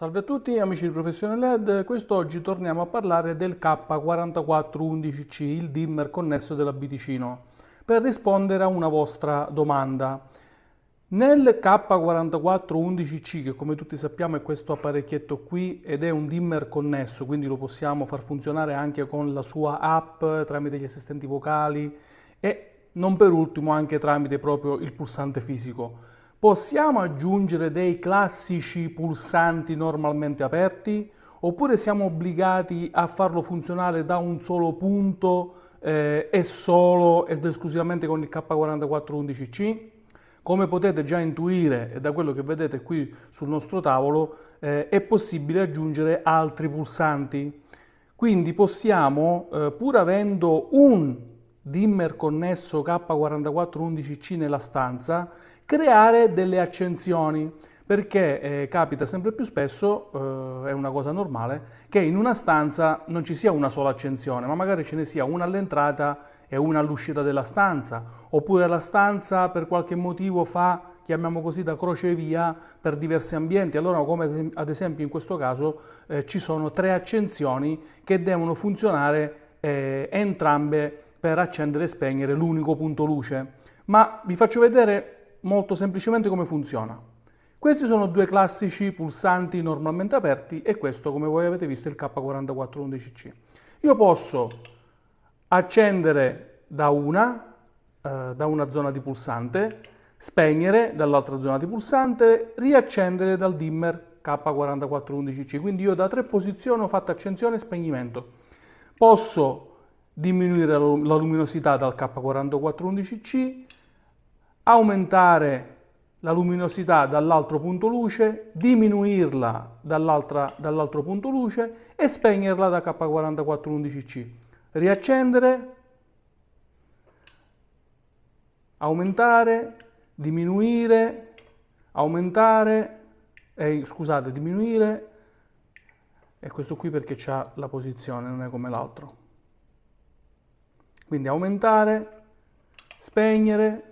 Salve a tutti amici di Professione LED, quest'oggi torniamo a parlare del K4411C, il dimmer connesso della Biticino, per rispondere a una vostra domanda. Nel K4411C, che come tutti sappiamo è questo apparecchietto qui ed è un dimmer connesso, quindi lo possiamo far funzionare anche con la sua app tramite gli assistenti vocali e non per ultimo anche tramite proprio il pulsante fisico possiamo aggiungere dei classici pulsanti normalmente aperti oppure siamo obbligati a farlo funzionare da un solo punto eh, e solo ed esclusivamente con il K4411C? Come potete già intuire da quello che vedete qui sul nostro tavolo eh, è possibile aggiungere altri pulsanti. Quindi possiamo, eh, pur avendo un dimmer connesso K4411C nella stanza, creare delle accensioni, perché eh, capita sempre più spesso, eh, è una cosa normale, che in una stanza non ci sia una sola accensione, ma magari ce ne sia una all'entrata e una all'uscita della stanza, oppure la stanza per qualche motivo fa, chiamiamo così, da crocevia per diversi ambienti. Allora, come ad esempio in questo caso, eh, ci sono tre accensioni che devono funzionare eh, entrambe per accendere e spegnere l'unico punto luce. Ma vi faccio vedere molto semplicemente come funziona. Questi sono due classici pulsanti normalmente aperti e questo, come voi avete visto, è il K4411C. Io posso accendere da una, eh, da una zona di pulsante, spegnere dall'altra zona di pulsante, riaccendere dal dimmer K4411C. Quindi io da tre posizioni ho fatto accensione e spegnimento. Posso diminuire la luminosità dal K4411C, aumentare la luminosità dall'altro punto luce, diminuirla dall'altro punto luce e spegnerla da K4411C. Riaccendere, aumentare, diminuire, aumentare, eh, scusate, diminuire, e questo qui perché c'ha la posizione, non è come l'altro. Quindi aumentare, spegnere,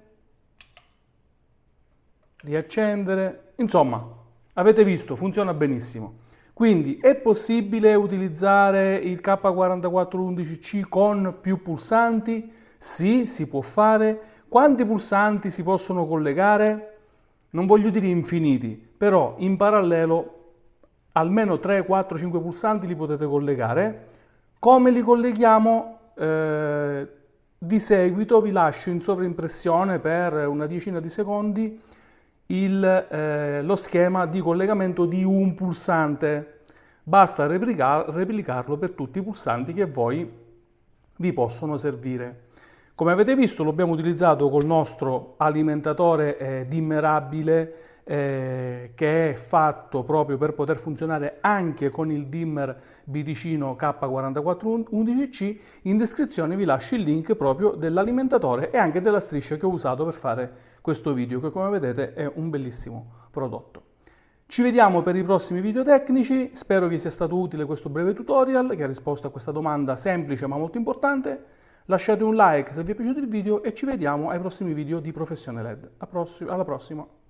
riaccendere, insomma avete visto funziona benissimo. Quindi è possibile utilizzare il K4411C con più pulsanti? Sì, si può fare. Quanti pulsanti si possono collegare? Non voglio dire infiniti, però in parallelo almeno 3, 4, 5 pulsanti li potete collegare. Come li colleghiamo? Eh, di seguito vi lascio in sovrimpressione per una decina di secondi il, eh, lo schema di collegamento di un pulsante. Basta replicar replicarlo per tutti i pulsanti che voi vi possono servire. Come avete visto lo abbiamo utilizzato col nostro alimentatore eh, dimmerabile eh, che è fatto proprio per poter funzionare anche con il dimmer bidicino K4411C, in descrizione vi lascio il link proprio dell'alimentatore e anche della striscia che ho usato per fare questo video, che come vedete è un bellissimo prodotto. Ci vediamo per i prossimi video tecnici, spero vi sia stato utile questo breve tutorial che ha risposto a questa domanda semplice ma molto importante. Lasciate un like se vi è piaciuto il video e ci vediamo ai prossimi video di Professione LED. alla prossima!